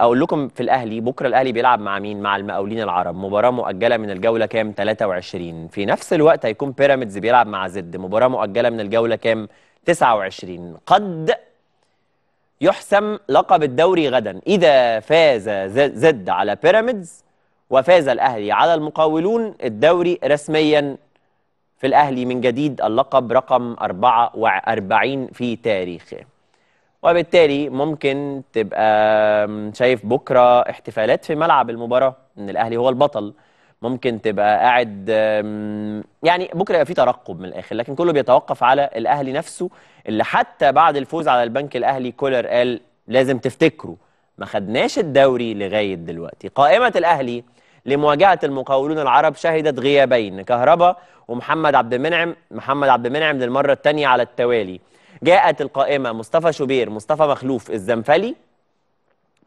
اقول لكم في الاهلي بكره الاهلي بيلعب مع مين مع المقاولين العرب مباراه مؤجله من الجوله كام 23 في نفس الوقت هيكون بيراميدز بيلعب مع زد مباراه مؤجله من الجوله كام 29 قد يحسم لقب الدوري غدا اذا فاز زد على بيراميدز وفاز الاهلي على المقاولون الدوري رسميا في الاهلي من جديد اللقب رقم 44 في تاريخه وبالتالي ممكن تبقى شايف بكره احتفالات في ملعب المباراه ان الاهلي هو البطل ممكن تبقى قاعد يعني بكره يبقى في ترقب من الاخر لكن كله بيتوقف على الاهلي نفسه اللي حتى بعد الفوز على البنك الاهلي كولر قال لازم تفتكروا ما خدناش الدوري لغايه دلوقتي قائمه الاهلي لمواجهه المقاولون العرب شهدت غيابين كهربا ومحمد عبد المنعم محمد عبد المنعم للمره الثانيه على التوالي جاءت القائمه مصطفى شوبير مصطفى مخلوف الزنفلي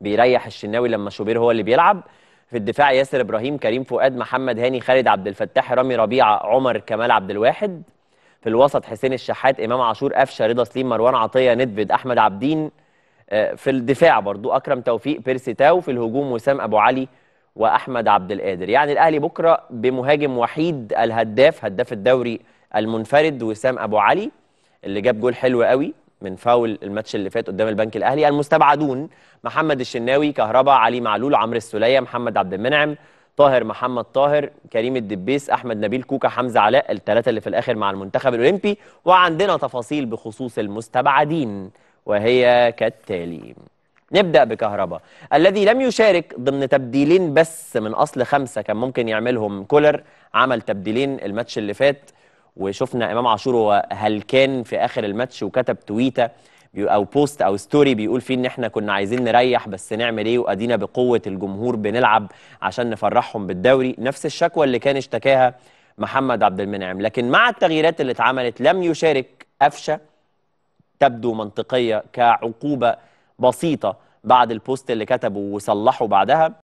بيريح الشناوي لما شوبير هو اللي بيلعب في الدفاع ياسر ابراهيم كريم فؤاد محمد هاني خالد عبد الفتاح رامي ربيعه عمر كمال عبد الواحد في الوسط حسين الشحات امام عاشور قفشه رضا سليم مروان عطيه ندفد احمد عبدين آه، في الدفاع برضو اكرم توفيق بيرسي تاو في الهجوم وسام ابو علي واحمد عبد القادر يعني الاهلي بكره بمهاجم وحيد الهداف هداف الدوري المنفرد وسام ابو علي اللي جاب جول حلو قوي من فاول الماتش اللي فات قدام البنك الاهلي المستبعدون محمد الشناوي كهربا علي معلول عمرو السوليه محمد عبد المنعم طاهر محمد طاهر كريم الدبيس احمد نبيل كوكا حمزه علاء الثلاثه اللي في الاخر مع المنتخب الاولمبي وعندنا تفاصيل بخصوص المستبعدين وهي كالتالي نبدا بكهربا الذي لم يشارك ضمن تبديلين بس من اصل خمسه كان ممكن يعملهم كولر عمل تبديلين الماتش اللي فات وشفنا امام عاشور هو هلكان في اخر الماتش وكتب تويته او بوست او ستوري بيقول فيه ان احنا كنا عايزين نريح بس نعمل ايه وادينا بقوه الجمهور بنلعب عشان نفرحهم بالدوري نفس الشكوى اللي كان اشتكاها محمد عبد المنعم لكن مع التغييرات اللي اتعملت لم يشارك قفشه تبدو منطقيه كعقوبه بسيطه بعد البوست اللي كتبه وصلحه بعدها